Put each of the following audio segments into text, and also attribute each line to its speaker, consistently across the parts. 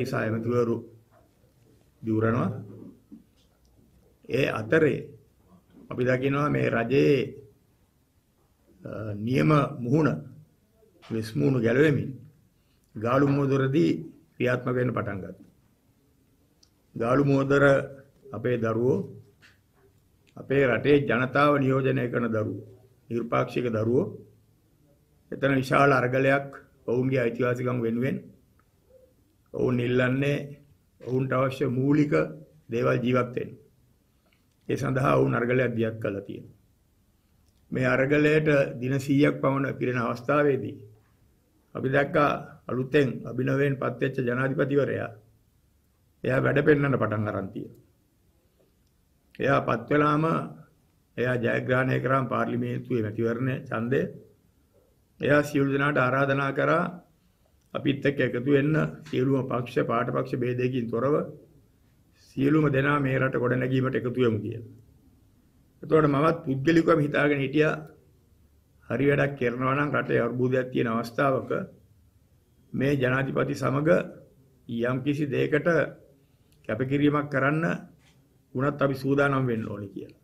Speaker 1: නිසා එනතුළු දිවුරනවා ඒ අතරේ අපි දකිනවා මේ රජයේ නියම මුහුණ විශ්මුණු ගැලවෙමින් ගාලු මොදරදී ක්‍රියාත්මක වෙන්න පටන් ගත්තා. ගාලු මොදර අපේ දරුවෝ අපේ රටේ ජනතාව නියෝජනය කරන දරුවෝ නිර්පාක්ෂික දරුවෝ එතන විශාල අරගලයක් ඔවුන්ගේ අයිතිවාසිකම් වෙනුවෙන් ඔවුන් ඉල්ලන්නේ ඔවුන්ට අවශ්‍ය මූලික දේවල් ජීවත් වෙන්න. ඒ සඳහා ඔවුන් අරගලයක් දියක් කළා තියෙනවා. මේ අරගලයට දින 100ක් පමණ පිරෙන අවස්ථාවේදී අපි දැක්කා අලුතෙන් අභිනවයෙන් පත්වෙච්ච ජනාධිපතිවරයා එයා වැඩ පෙන්වන්න පටන් අරන් තියෙනවා. එයා පත් වෙලාම එයා ජයග්‍රහණය කරාම පාර්ලිමේන්තුවේ මැතිවරණ ඡන්දය එයා සියලු දෙනාට ආරාධනා කරා අපිත් එක්ක එකතු වෙන්න සියලුම පක්ෂ පාට පක්ෂ ભેදයකින් තොරව සියලුම දෙනා මේ රට ගොඩනැගීමට එකතු වෙමු කියලා. එතකොට මමත් පුද්ගලිකවම හිතාගෙන හිටියා හරි වැඩක් කරනවා නම් රටේ අර්බුදයක් තියෙන අවස්ථාවක මේ ජනාධිපති සමග යම් කිසි දෙයකට කැපකිරීමක් කරන්න වුණත් අපි සූදානම් වෙන්න ඕනේ කියලා.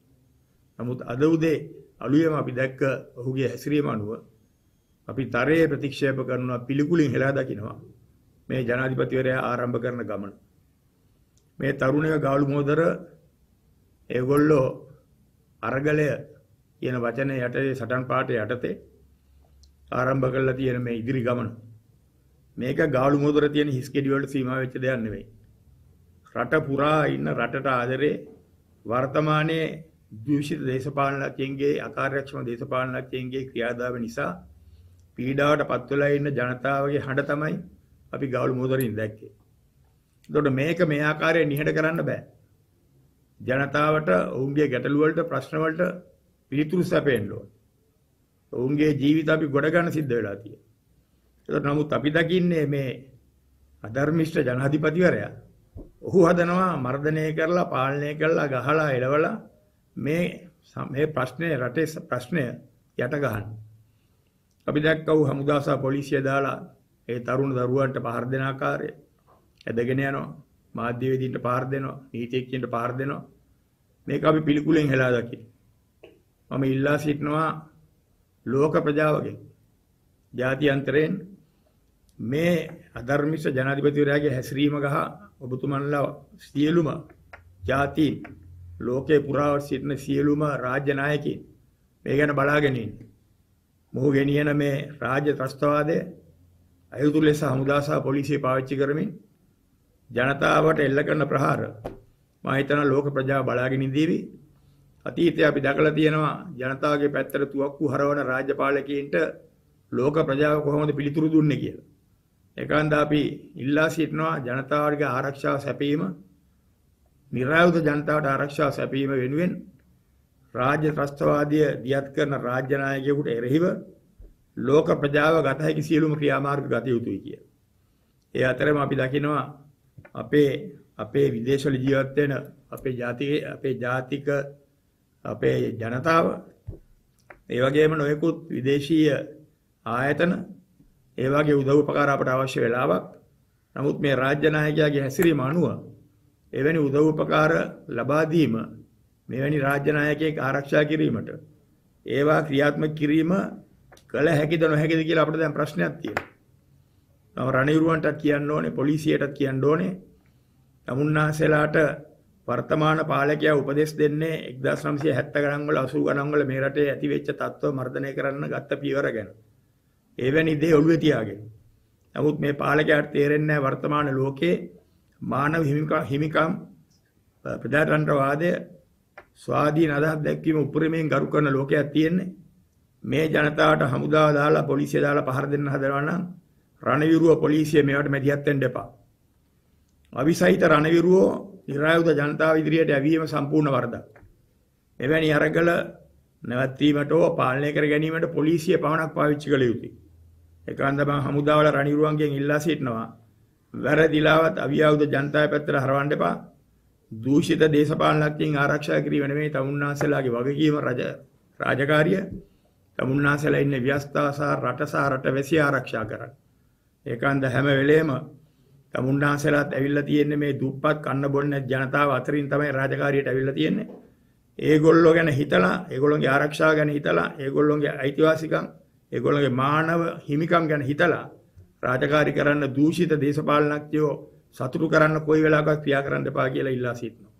Speaker 1: නමුත් අද උදේ අලුයම අපි දැක්ක ඔහුගේ හැසිරීම අනුව අපි තරයේ ප්‍රතික්ෂේප කරනවා පිළිකුලින් හෙලා දකිනවා මේ ජනාධිපතිවරයා ආරම්භ කරන ගමන. මේ තරුණයක ගාලු මොදර ඒගොල්ලෝ අරගලය කියන වචනේ යටතේ සටන් පාඨය යටතේ ආරම්භ කළා තියෙන මේ ඉදිරි ගමන. මේක ගාලු මොදර තියෙන හිස්කෙඩි වලට සීමා වෙච්ච දෙයක් නෙවෙයි. රට පුරා ඉන්න රටට ආදරේ වර්තමානයේ දූෂිත දේශපාලනඥයන්ගේ අකාර්යක්ෂම දේශපාලනඥයන්ගේ ක්‍රියාදාම නිසා පීඩාවට පත් වෙලා ඉන්න ජනතාවගේ හඬ තමයි අපි ගාලු මොහොතරින් දැක්කේ. එතකොට මේක මේ ආකාරයෙන් නිහඬ කරන්න බෑ. ජනතාවට ඔවුන්ගේ ගැටලු වලට ප්‍රශ්න වලට පිළිතුරු සැපෙන්න ඕන. ඔවුන්ගේ ජීවිත අපි ගොඩ ගන්න සිද්ධ වෙලා තියෙනවා. ඒතර නමුත් අපි දකින්නේ මේ අධර්මිෂ්ඨ ජනාධිපතිවරයා ඔහු හදනවා මර්ධනය කරලා පාලනය කරලා ගහලා එලවලා මේ මේ ප්‍රශ්නේ රටේ ප්‍රශ්නය යට ගහනවා. අපි දැක්කව හමුදාසා පොලිසිය දාලා ඒ තරුණ දරුවන්ට පහර දෙන ආකාරය ඇදගෙන යනවා මාධ්‍යවේදීන්ට පහර දෙනවා නීතිඥයන්ට පහර දෙනවා මේක අපි පිළිකුලෙන් හෙලා දකි. මම ඉල්ලා සිටිනවා ලෝක ප්‍රජාවගෙන් ජාත්‍යන්තරයෙන් මේ අධර්මිෂ ජනාධිපතිවරයාගේ හැසිරීම ගහ ඔබතුමන්ලා සියලුම ජාතීන් ලෝකේ පුරා සිටින සියලුම රාජ්‍ය නායකයින් මේ ගැන බලාගෙන ඉන්නේ. මොහු ගෙනියන මේ රාජ්‍ය ත්‍රස්තවාදය අයුතු ලෙස හමුදා සහ පොලිසිය පාවිච්චි කරමින් ජනතාවට එල්ල කරන ප්‍රහාර මම හිතන ලෝක ප්‍රජාව බලාගෙන ඉඳීවි අතීතයේ අපි දැකලා තියෙනවා ජනතාවගේ පැත්තට තුවක්කු හරවන රාජ්‍යපාලකයින්ට ලෝක ප්‍රජාව කොහොමද පිළිතුරු දුන්නේ කියලා. ඒකන්ද අපි ඉල්ලා සිටිනවා ජනතාවගේ ආරක්ෂාව සැපීම, નિરાයුධ ජනතාවට ආරක්ෂාව සැපීම වෙනුවෙන් රාජ්‍ය ත්‍රස්තවාදය දියත් කරන රාජ්‍ය නායකයෙකුට එරෙහිව ලෝක ප්‍රජාව ගත හැකි සියලුම ක්‍රියාමාර්ග ගත යුතුයි කිය. ඒ අතරම අපි දකිනවා අපේ අපේ විදේශවල ජීවත් වෙන අපේ ජාතිකේ අපේ ජාතික අපේ ජනතාව ඒ වගේම නොයෙකුත් විදේශීය ආයතන ඒ වගේ උදව් උපකාර අපට අවශ්‍ය වෙලාවක් නමුත් මේ රාජ්‍ය නායකයාගේ හැසිරීම අනුව එවැනි උදව් උපකාර ලබා දීම මෙවැනි රාජ්‍ය නායකයෙක් ආරක්ෂා කිරීමට ඒවා ක්‍රියාත්මක කිරීම කළ හැකිද නොහැකිද කියලා අපිට දැන් ප්‍රශ්නයක් තියෙනවා. නම රණවිරුවන්ටත් කියන්න ඕනේ පොලිසියටත් කියන්න ඕනේ. නමුන්නාසෙලාට වර්තමාන පාලකයා උපදෙස් දෙන්නේ 1970 ගණන් වල 80 ගණන් වල මේ රටේ ඇති වෙච්ච තත්ත්ව මර්ධනය කරන්න ගත්ත පියවර ගැන. ඒවැනි දේ ඔළුවේ තියාගෙන. නමුත් මේ පාලකයාට තේරෙන්නේ වර්තමාන ලෝකේ මානව හිමිකම් ප්‍රජාතන්ත්‍රවාදය ස්වාධීන අදහස් දැක්වීම උපරිමයෙන් ගරු කරන ලෝකයක් තියෙන්නේ. මේ ජනතාවට හමුදා දාලා පොලිසිය දාලා පහර දෙන්න හදනවා නම් රණවිරුව පොලිසිය මේවට මැදිහත් වෙන්න එපා. අවිසහිත රණවිරුවෝ නිරායුධ ජනතාව ඉදිරියට යැවීම සම්පූර්ණ වරදක්. එවැනි අරගල නැවැත්වීමට හෝ පාලනය කර ගැනීමට පොලිසිය පමණක් පාවිච්චි කළ යුතුයි. ඒකන් තමයි හමුදාවල රණවිරුවන්ගෙන් ඉල්ලා සිටිනවා. වැරදිලාවත් අවියවුද ජනතාව පැත්තට හරවන්න එපා. දූෂිත දේශපාලන ලක්ෂයෙන් ආරක්ෂා කිරීම නෙමෙයි තමුන්නාසලාගේ වගකීම රජ රාජකාරිය තමුන්නාසලා ඉන්නේ ව්‍යස්ථාසා රටසා රටවැසි ආරක්ෂා කරන්න. ඒකන්ද හැම වෙලේම තමුන්නාසලාත් ඇවිල්ලා තියෙන්නේ මේ දුප්පත් කන්න බොන්න ජනතාව අතරින් තමයි රාජකාරියට ඇවිල්ලා තියෙන්නේ. ඒගොල්ලෝ ගැන හිතලා, ඒගොල්ලෝගේ ආරක්ෂාව ගැන හිතලා, ඒගොල්ලෝගේ අයිතිවාසිකම්, ඒගොල්ලෝගේ මානව හිමිකම් ගැන හිතලා රාජකාරී කරන්න දූෂිත දේශපාලනඥයෝ සතුටු කරන්න කොයි වෙලාවකවත් ක්‍රියා කරන්න එපා කියලා ඉල්ලා සිටිනවා.